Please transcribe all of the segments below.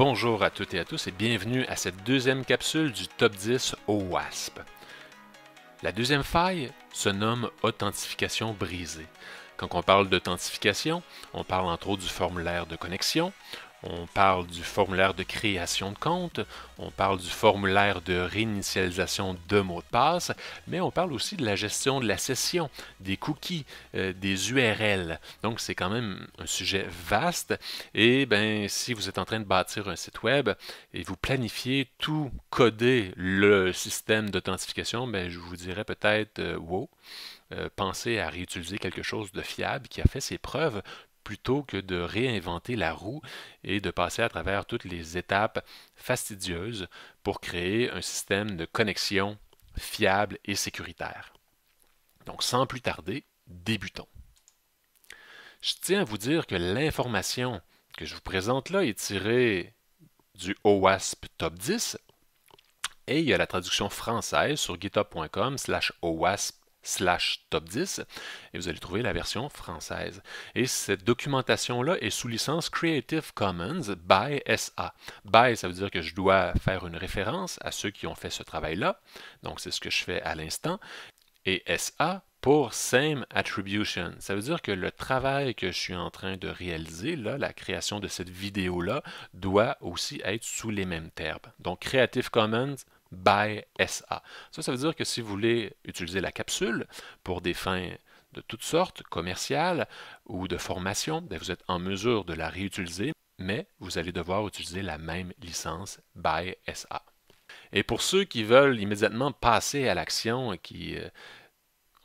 Bonjour à toutes et à tous et bienvenue à cette deuxième capsule du top 10 au WASP. La deuxième faille se nomme authentification brisée. Quand on parle d'authentification, on parle entre autres du formulaire de connexion, on parle du formulaire de création de compte, on parle du formulaire de réinitialisation de mots de passe, mais on parle aussi de la gestion de la session, des cookies, euh, des URL. Donc c'est quand même un sujet vaste. Et ben, si vous êtes en train de bâtir un site web et vous planifiez tout coder le système d'authentification, ben, je vous dirais peut-être euh, wow. Euh, pensez à réutiliser quelque chose de fiable qui a fait ses preuves plutôt que de réinventer la roue et de passer à travers toutes les étapes fastidieuses pour créer un système de connexion fiable et sécuritaire. Donc sans plus tarder, débutons. Je tiens à vous dire que l'information que je vous présente là est tirée du OWASP Top 10 et il y a la traduction française sur github.com slash OWASP slash top 10 et vous allez trouver la version française. Et cette documentation-là est sous licence Creative Commons by SA. By, ça veut dire que je dois faire une référence à ceux qui ont fait ce travail-là, donc c'est ce que je fais à l'instant, et SA pour Same Attribution. Ça veut dire que le travail que je suis en train de réaliser, là, la création de cette vidéo-là, doit aussi être sous les mêmes termes. Donc Creative Commons by SA. Ça, ça veut dire que si vous voulez utiliser la capsule pour des fins de toutes sortes, commerciales ou de formation, ben, vous êtes en mesure de la réutiliser, mais vous allez devoir utiliser la même licence by SA. Et pour ceux qui veulent immédiatement passer à l'action et qui, euh,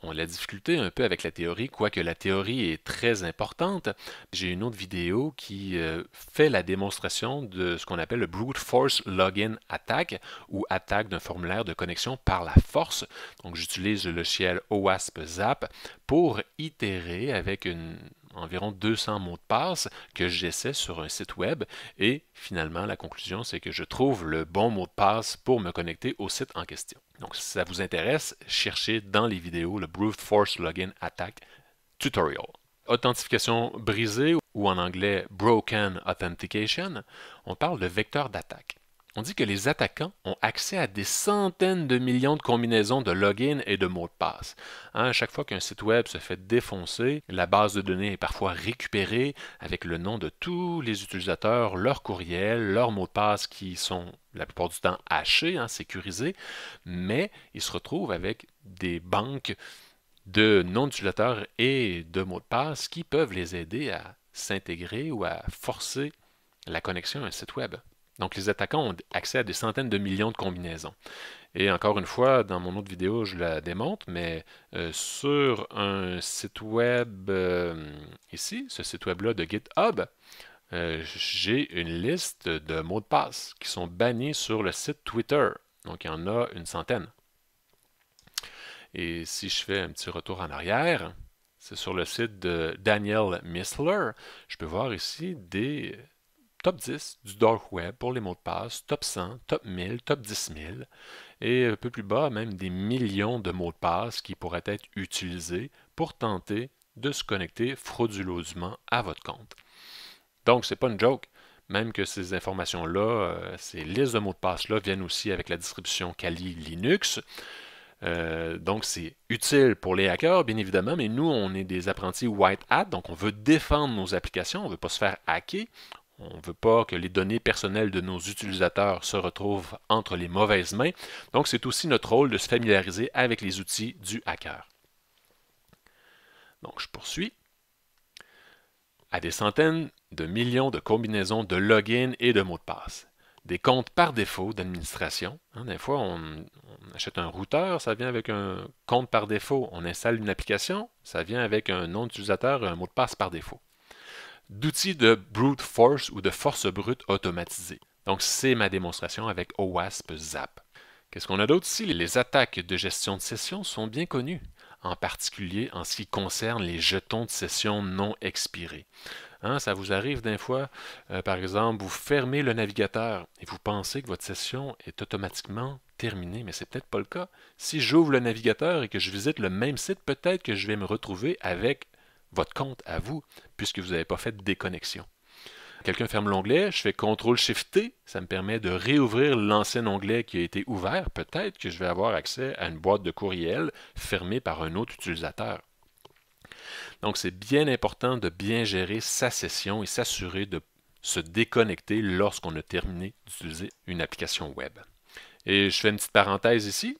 on la difficulté un peu avec la théorie, quoique la théorie est très importante. J'ai une autre vidéo qui euh, fait la démonstration de ce qu'on appelle le brute force login attack ou attaque d'un formulaire de connexion par la force. Donc j'utilise le logiciel OWASP Zap pour itérer avec une, environ 200 mots de passe que j'essaie sur un site web et finalement la conclusion c'est que je trouve le bon mot de passe pour me connecter au site en question. Donc si ça vous intéresse, cherchez dans les vidéos le Brute Force Login Attack Tutorial. Authentification brisée ou en anglais Broken Authentication, on parle de vecteur d'attaque on dit que les attaquants ont accès à des centaines de millions de combinaisons de login et de mots de passe. À hein, chaque fois qu'un site web se fait défoncer, la base de données est parfois récupérée avec le nom de tous les utilisateurs, leurs courriels, leurs mots de passe qui sont la plupart du temps hachés, hein, sécurisés, mais ils se retrouvent avec des banques de noms d'utilisateurs et de mots de passe qui peuvent les aider à s'intégrer ou à forcer la connexion à un site web. Donc, les attaquants ont accès à des centaines de millions de combinaisons. Et encore une fois, dans mon autre vidéo, je la démontre, mais euh, sur un site web euh, ici, ce site web-là de GitHub, euh, j'ai une liste de mots de passe qui sont bannis sur le site Twitter. Donc, il y en a une centaine. Et si je fais un petit retour en arrière, c'est sur le site de Daniel Missler. Je peux voir ici des top 10 du dark web pour les mots de passe, top 100, top 1000, top 10 000, et un peu plus bas, même des millions de mots de passe qui pourraient être utilisés pour tenter de se connecter frauduleusement à votre compte. Donc, c'est pas une joke. Même que ces informations-là, euh, ces listes de mots de passe-là viennent aussi avec la distribution Kali Linux. Euh, donc, c'est utile pour les hackers, bien évidemment, mais nous, on est des apprentis white hat, donc on veut défendre nos applications, on ne veut pas se faire hacker, on ne veut pas que les données personnelles de nos utilisateurs se retrouvent entre les mauvaises mains, donc c'est aussi notre rôle de se familiariser avec les outils du hacker. Donc je poursuis. À des centaines de millions de combinaisons de login et de mots de passe des comptes par défaut d'administration. Hein, des fois, on, on, achète un routeur, ça vient avec un compte par défaut. On installe une application, ça vient avec un nom d'utilisateur et un mot de passe par défaut d'outils de brute force ou de force brute automatisée. Donc, c'est ma démonstration avec OWASP Zap. Qu'est-ce qu'on a d'autre ici? Les attaques de gestion de session sont bien connues, en particulier en ce qui concerne les jetons de session non expirés. Hein, ça vous arrive d'un fois, euh, par exemple, vous fermez le navigateur et vous pensez que votre session est automatiquement terminée, mais c'est peut-être pas le cas. Si j'ouvre le navigateur et que je visite le même site, peut-être que je vais me retrouver avec votre compte à vous, puisque vous n'avez pas fait de déconnexion. Quelqu'un ferme l'onglet, je fais CTRL-SHIFT-T, ça me permet de réouvrir l'ancien onglet qui a été ouvert. Peut-être que je vais avoir accès à une boîte de courriel fermée par un autre utilisateur. Donc, c'est bien important de bien gérer sa session et s'assurer de se déconnecter lorsqu'on a terminé d'utiliser une application web. Et je fais une petite parenthèse ici.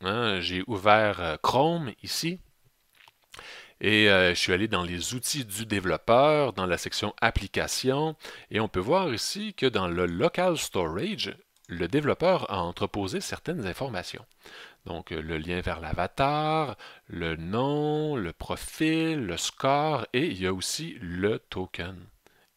Hein, j'ai ouvert euh, Chrome ici. Et euh, je suis allé dans les outils du développeur, dans la section Applications ». et on peut voir ici que dans le local storage, le développeur a entreposé certaines informations. Donc euh, le lien vers l'avatar, le nom, le profil, le score, et il y a aussi le token.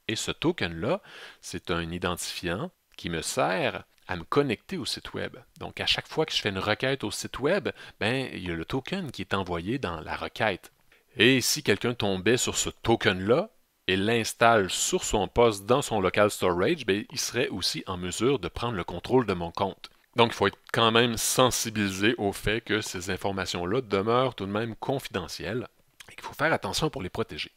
Et ce token-là, c'est un identifiant qui me sert à me connecter au site web. Donc à chaque fois que je fais une requête au site web, ben, il y a le token qui est envoyé dans la requête. Et si quelqu'un tombait sur ce token-là et l'installe sur son poste dans son local storage, ben, il serait aussi en mesure de prendre le contrôle de mon compte. Donc, il faut être quand même sensibilisé au fait que ces informations-là demeurent tout de même confidentielles et qu'il faut faire attention pour les protéger.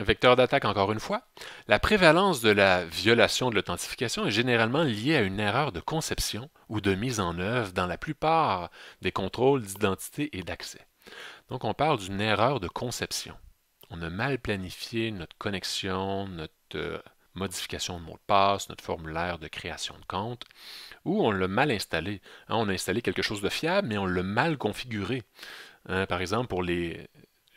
Vecteur d'attaque, encore une fois, la prévalence de la violation de l'authentification est généralement liée à une erreur de conception ou de mise en œuvre dans la plupart des contrôles d'identité et d'accès. Donc on parle d'une erreur de conception. On a mal planifié notre connexion, notre euh, modification de mot de passe, notre formulaire de création de compte, ou on l'a mal installé. Hein, on a installé quelque chose de fiable, mais on l'a mal configuré. Hein, par exemple, pour les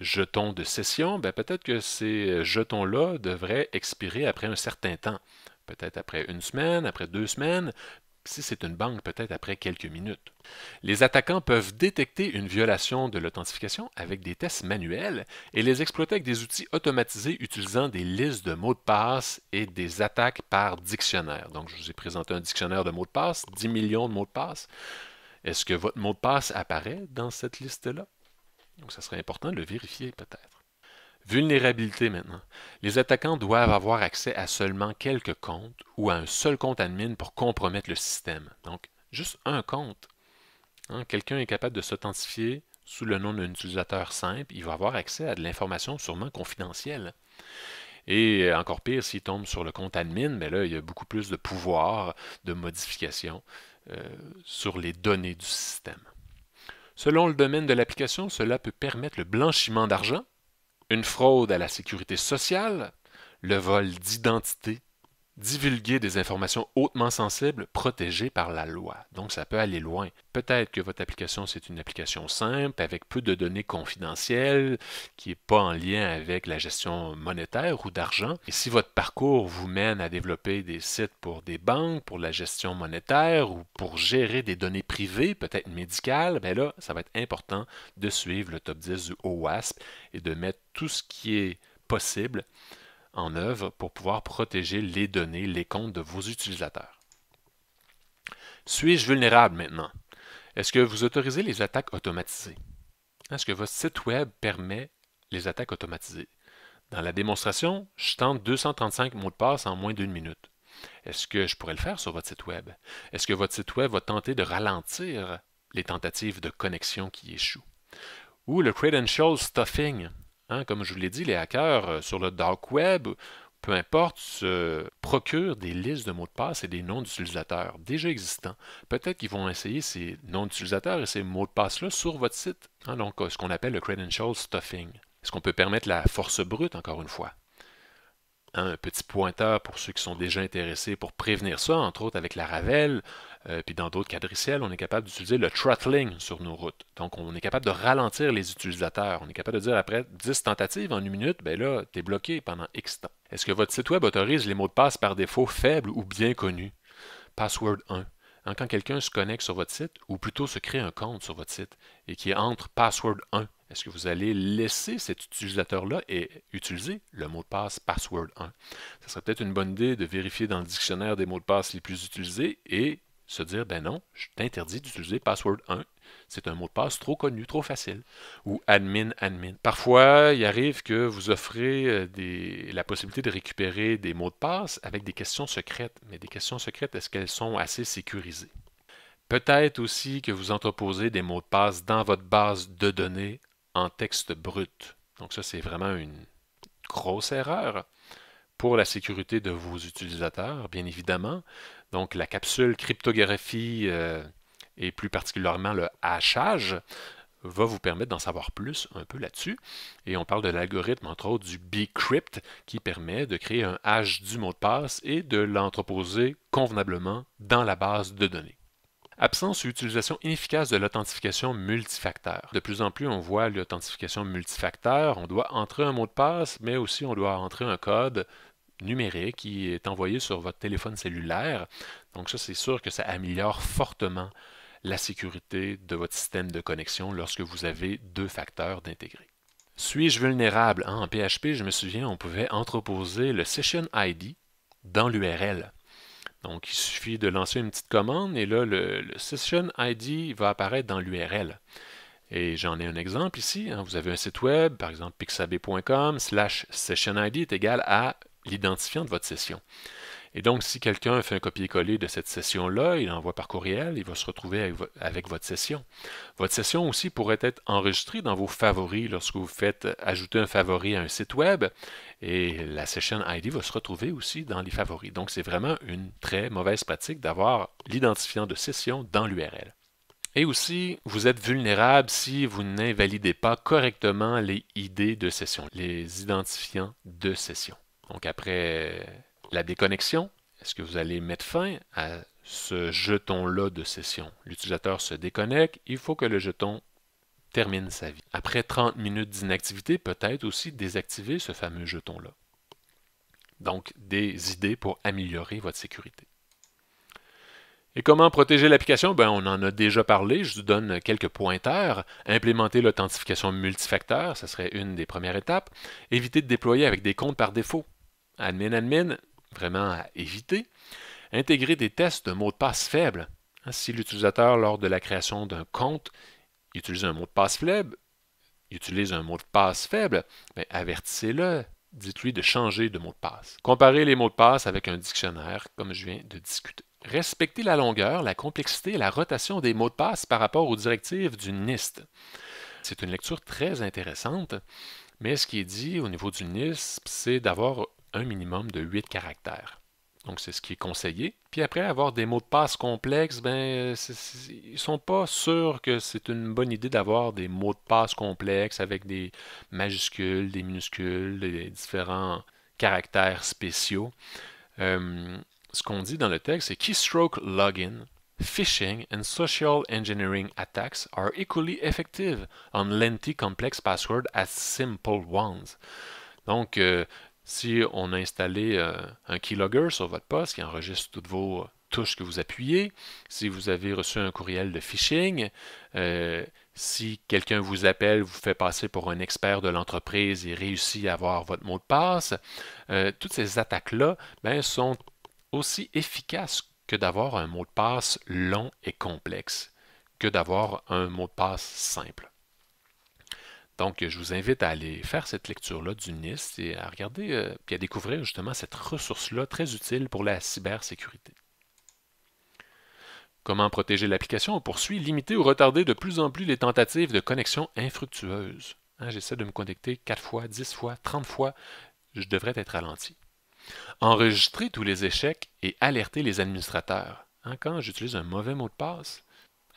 jetons de session, ben, peut-être que ces euh, jetons-là devraient expirer après un certain temps. Peut-être après une semaine, après deux semaines, si c'est une banque peut-être après quelques minutes. Les attaquants peuvent détecter une violation de l'authentification avec des tests manuels et les exploiter avec des outils automatisés utilisant des listes de mots de passe et des attaques par dictionnaire. Donc, je vous ai présenté un dictionnaire de mots de passe, 10 millions de mots de passe. Est-ce que votre mot de passe apparaît dans cette liste-là? Donc, ça serait important de le vérifier peut-être. Vulnérabilité maintenant. Les attaquants doivent avoir accès à seulement quelques comptes ou à un seul compte admin pour compromettre le système. Donc, juste un compte. Hein, quelqu'un est capable de s'authentifier sous le nom d'un utilisateur simple, il va avoir accès à de l'information sûrement confidentielle. Et encore pire, s'il tombe sur le compte admin, mais ben là, il y a beaucoup plus de pouvoir de modification euh, sur les données du système. Selon le domaine de l'application, cela peut permettre le blanchiment d'argent, une fraude à la sécurité sociale, le vol d'identité divulguer des informations hautement sensibles protégées par la loi. Donc ça peut aller loin. Peut-être que votre application, c'est une application simple, avec peu de données confidentielles, qui n'est pas en lien avec la gestion monétaire ou d'argent. Et si votre parcours vous mène à développer des sites pour des banques, pour la gestion monétaire ou pour gérer des données privées, peut-être médicales, bien là, ça va être important de suivre le top 10 du OWASP et de mettre tout ce qui est possible en œuvre pour pouvoir protéger les données, les comptes de vos utilisateurs. Suis-je vulnérable maintenant? Est-ce que vous autorisez les attaques automatisées? Est-ce que votre site Web permet les attaques automatisées? Dans la démonstration, je tente 235 mots de passe en moins d'une minute. Est-ce que je pourrais le faire sur votre site Web? Est-ce que votre site Web va tenter de ralentir les tentatives de connexion qui échouent? Ou le credential stuffing, Hein, comme je vous l'ai dit, les hackers euh, sur le dark web, peu importe, se procurent des listes de mots de passe et des noms d'utilisateurs déjà existants. Peut-être qu'ils vont essayer ces noms d'utilisateurs et ces mots de passe-là sur votre site. Hein, donc, euh, ce qu'on appelle le credential stuffing. Est-ce qu'on peut permettre la force brute, encore une fois? Hein, un petit pointeur pour ceux qui sont déjà intéressés pour prévenir ça, entre autres avec la Ravel, euh, puis dans d'autres quadriciels, on est capable d'utiliser le throttling sur nos routes. Donc, on est capable de ralentir les utilisateurs. On est capable de dire après 10 tentatives en une minute, ben là, tu es bloqué pendant X temps. Est-ce que votre site web autorise les mots de passe par défaut faibles ou bien connus? Password 1. Hein, quand quelqu'un se connecte sur votre site, ou plutôt se crée un compte sur votre site, et qui entre password 1 est-ce que vous allez laisser cet utilisateur-là et utiliser le mot de passe password 1? Ce serait peut-être une bonne idée de vérifier dans le dictionnaire des mots de passe les plus utilisés et se dire, ben non, je t'interdis d'utiliser password 1. C'est un mot de passe trop connu, trop facile. Ou admin, admin. Parfois, il arrive que vous offrez euh, la possibilité de récupérer des mots de passe avec des questions secrètes. Mais des questions secrètes, est-ce qu'elles sont assez sécurisées? Peut-être aussi que vous entreposez des mots de passe dans votre base de données texte brut. Donc ça, c'est vraiment une grosse erreur pour la sécurité de vos utilisateurs, bien évidemment. Donc la capsule cryptographie euh, et plus particulièrement le hachage va vous permettre d'en savoir plus un peu là-dessus. Et on parle de l'algorithme, entre autres, du bcrypt, qui permet de créer un hash du mot de passe et de l'entreposer convenablement dans la base de données. Absence ou utilisation inefficace de l'authentification multifacteur. De plus en plus, on voit l'authentification multifacteur. On doit entrer un mot de passe, mais aussi on doit entrer un code numérique qui est envoyé sur votre téléphone cellulaire. Donc ça, c'est sûr que ça améliore fortement la sécurité de votre système de connexion lorsque vous avez deux facteurs d'intégrer. Suis-je vulnérable? Ah, en PHP, je me souviens, on pouvait entreposer le session ID dans l'URL. Donc, il suffit de lancer une petite commande et là, le, session ID va apparaître dans l'URL. Et j'en ai un exemple ici. Hein. Vous avez un site web, par exemple pixabay.com slash session ID est égal à l'identifiant de votre session. Et donc, si quelqu'un fait un copier-coller de cette session-là, il l'envoie par courriel, il va se retrouver avec votre session. Votre session aussi pourrait être enregistrée dans vos favoris lorsque vous faites ajouter un favori à un site web et la session ID va se retrouver aussi dans les favoris. Donc, c'est vraiment une très mauvaise pratique d'avoir l'identifiant de session dans l'URL. Et aussi, vous êtes vulnérable si vous n'invalidez pas correctement les ID de session, les identifiants de session. Donc après la déconnexion, est-ce que vous allez mettre fin à ce jeton-là de session? L'utilisateur se déconnecte, il faut que le jeton termine sa vie. Après 30 minutes d'inactivité, peut-être aussi désactiver ce fameux jeton-là. Donc, des idées pour améliorer votre sécurité. Et comment protéger l'application? Ben, on en a déjà parlé, je vous donne quelques pointeurs. Implémenter l'authentification multifacteur, ce serait une des premières étapes. Éviter de déployer avec des comptes par défaut. Admin, admin, vraiment à éviter. Intégrer des tests de mots de passe faibles. Hein, si l'utilisateur, lors de la création d'un compte, utilise un mot de passe faible, utilise un mot de passe faible, ben, avertissez-le. Dites-lui de changer de mot de passe. Comparer les mots de passe avec un dictionnaire, comme je viens de discuter. Respecter la longueur, la complexité et la rotation des mots de passe par rapport aux directives du NIST. C'est une lecture très intéressante, mais ce qui est dit au niveau du NIST, c'est d'avoir minimum de 8 caractères. Donc, c'est ce qui est conseillé. Puis après, avoir des mots de passe complexes, ben, ils ne sont pas sûrs que c'est une bonne idée d'avoir des mots de passe complexes avec des majuscules, des minuscules, des différents caractères spéciaux. Euh, ce qu'on dit dans le texte, c'est Keystroke Login, Phishing and social engineering attacks are equally effective on lengthy complex passwords as simple ones. Donc, euh, si on a installé euh, un keylogger sur votre poste qui enregistre toutes vos touches que vous appuyez, si vous avez reçu un courriel de phishing, euh, si quelqu'un vous appelle, vous fait passer pour un expert de l'entreprise et réussit à avoir votre mot de passe, euh, toutes ces attaques-là ben, sont aussi efficaces que d'avoir un mot de passe long et complexe, que d'avoir un mot de passe simple. Donc, je vous invite à aller faire cette lecture-là du NIST et à regarder, euh, puis à découvrir justement cette ressource-là très utile pour la cybersécurité. Comment protéger l'application On poursuit, limiter ou retarder de plus en plus les tentatives de connexion infructueuses. Hein, j'essaie de me connecter 4 fois, 10 fois, 30 fois, je devrais être ralenti. Enregistrer tous les échecs et alerter les administrateurs. Hein, quand j'utilise un mauvais mot de passe,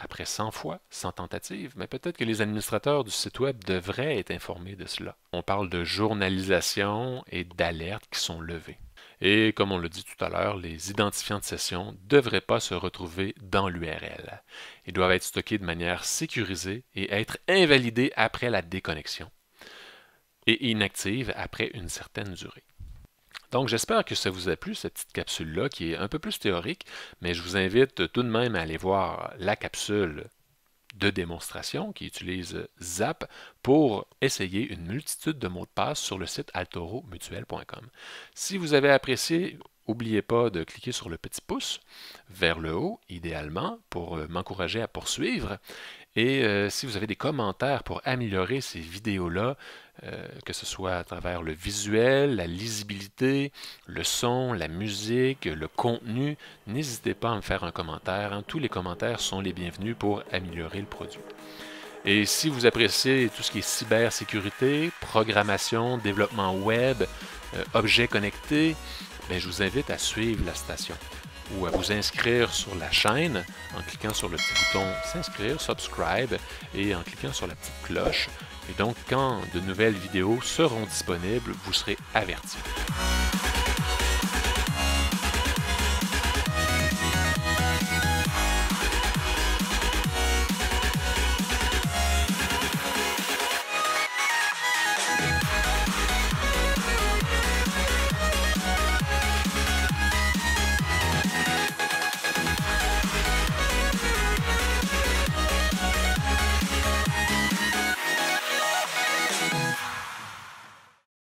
après 100 fois, sans tentative, mais peut-être que les administrateurs du site Web devraient être informés de cela. On parle de journalisation et d'alerte qui sont levées. Et comme on le dit tout à l'heure, les identifiants de session ne devraient pas se retrouver dans l'URL. Ils doivent être stockés de manière sécurisée et être invalidés après la déconnexion et inactives après une certaine durée. Donc j'espère que ça vous a plu, cette petite capsule-là, qui est un peu plus théorique, mais je vous invite tout de même à aller voir la capsule de démonstration qui utilise Zap pour essayer une multitude de mots de passe sur le site altoromutuel.com. Si vous avez apprécié, n'oubliez pas de cliquer sur le petit pouce vers le haut, idéalement, pour euh, m'encourager à poursuivre. Et euh, si vous avez des commentaires pour améliorer ces vidéos-là, euh, que ce soit à travers le visuel, la lisibilité, le son, la musique, le contenu, n'hésitez pas à me faire un commentaire. Hein. Tous les commentaires sont les bienvenus pour améliorer le produit. Et si vous appréciez tout ce qui est cybersécurité, programmation, développement web, euh, objets connectés, ben, je vous invite à suivre la station ou à vous inscrire sur la chaîne en cliquant sur le petit bouton s'inscrire, subscribe et en cliquant sur la petite cloche. Et donc, quand de nouvelles vidéos seront disponibles, vous serez averti.